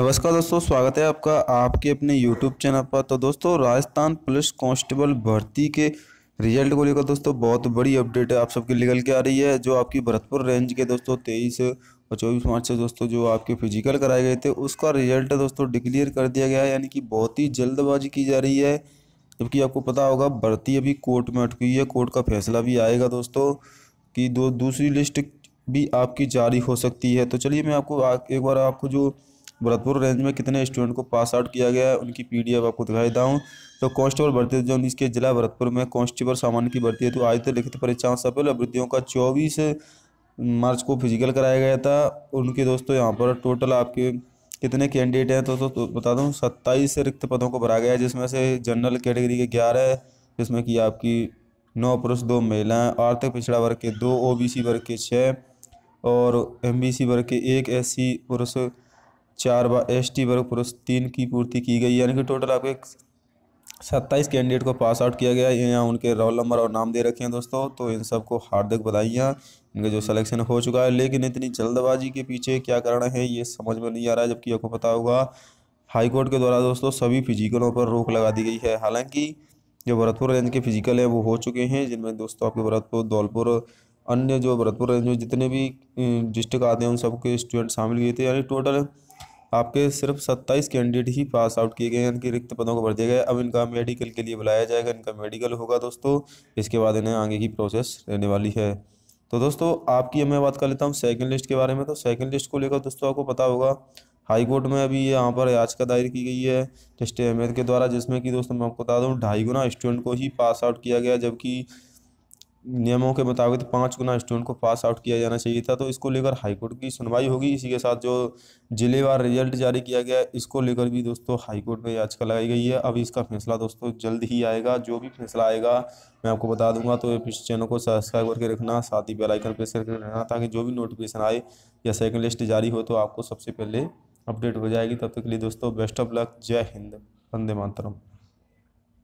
नमस्कार दोस्तों स्वागत है आपका आपके अपने यूट्यूब चैनल पर तो दोस्तों राजस्थान पुलिस कांस्टेबल भर्ती के रिजल्ट को लेकर दोस्तों बहुत बड़ी अपडेट है आप सबके निकल के आ रही है जो आपकी भरतपुर रेंज के दोस्तों तेईस और चौबीस मार्च से दोस्तों जो आपके फिजिकल कराए गए थे उसका रिजल्ट दोस्तों डिक्लेयर कर दिया गया है यानी कि बहुत ही जल्दबाजी की जा रही है जबकि आपको पता होगा भर्ती अभी कोर्ट में अटकी है कोर्ट का फैसला भी आएगा दोस्तों कि दो दूसरी लिस्ट भी आपकी जारी हो सकती है तो चलिए मैं आपको एक बार आपको जो भरतपुर रेंज में कितने स्टूडेंट को पास आउट किया गया है उनकी पी आपको दिखाई देता हूँ तो कांस्टेबल भर्ती जो इसके जिला भरतपुर में कांस्टेबल सामान्य की भर्ती है तो आज तक लिखित परीक्षाओं सफल अभ्यर्थियों का चौबीस मार्च को फिजिकल कराया गया था उनके दोस्तों यहाँ पर टोटल आपके कितने कैंडिडेट हैं तो, तो, तो बता दूँ सत्ताईस रिक्त पदों को भरा गया है जिसमें से जनरल कैटेगरी के ग्यारह जिसमें कि आपकी नौ पुरुष दो महिलाएँ आर्थिक पिछड़ा वर्ग के दो ओबीसी वर्ग के छः और एमबीसी वर्ग के एक एस पुरुष चार बार एस टी वर्ग पुरुष तीन की पूर्ति की गई यानी कि टोटल आपके सत्ताईस कैंडिडेट को पास आउट किया गया है यहाँ उनके रोल नंबर और नाम दे रखे हैं दोस्तों तो इन सबको हार्दिक बधाइयाँ इनका जो सिलेक्शन हो चुका है लेकिन इतनी जल्दबाजी के पीछे क्या कारण है ये समझ में नहीं आ रहा है जबकि आपको पता होगा हाईकोर्ट के द्वारा दोस्तों सभी फिजिकलों पर रोक लगा दी गई है हालांकि जो भरतपुर रेंज के फिजिकल हैं वो हो चुके हैं जिनमें दोस्तों आपके भरतपुर धौलपुर अन्य जो भरतपुर रेंज में जितने भी डिस्ट्रिक्ट आते हैं उन सबके स्टूडेंट शामिल हुए थे यानी टोटल आपके सिर्फ सत्ताईस कैंडिडेट ही पास आउट किए गए हैं इनके रिक्त पदों को भर दिया गया अब इनका मेडिकल के लिए बुलाया जाएगा इनका मेडिकल होगा दोस्तों इसके बाद इन्हें आगे की प्रोसेस रहने वाली है तो दोस्तों आपकी मैं बात कर लेता हूँ सेकेंड लिस्ट के बारे में तो सेकेंड लिस्ट को लेकर दोस्तों आपको पता होगा हाई कोर्ट में अभी यहाँ पर याचिका दायर की गई है जस्टिस अहमद के द्वारा जिसमें कि दोस्तों मैं आपको बता दूँ ढाई गुना स्टूडेंट को ही पास आउट किया गया जबकि नियमों के मुताबिक पाँच गुना स्टूडेंट को पास आउट किया जाना चाहिए था तो इसको लेकर हाईकोर्ट की सुनवाई होगी इसी के साथ जो जिलेवार रिजल्ट जारी किया गया इसको लेकर भी दोस्तों हाईकोर्ट में याचिका लगाई गई है अब इसका फैसला दोस्तों जल्द ही आएगा जो भी फैसला आएगा मैं आपको बता दूंगा तो इस चैनल को सब्सक्राइब करके रखना साथ ही बेलाइकन प्रेस करके रखना ताकि जो भी नोटिफिकेशन आए या सेकेंड लिस्ट जारी हो तो आपको सबसे पहले अपडेट हो जाएगी तब तक के लिए दोस्तों बेस्ट ऑफ लक जय हिंद वंदे मातरम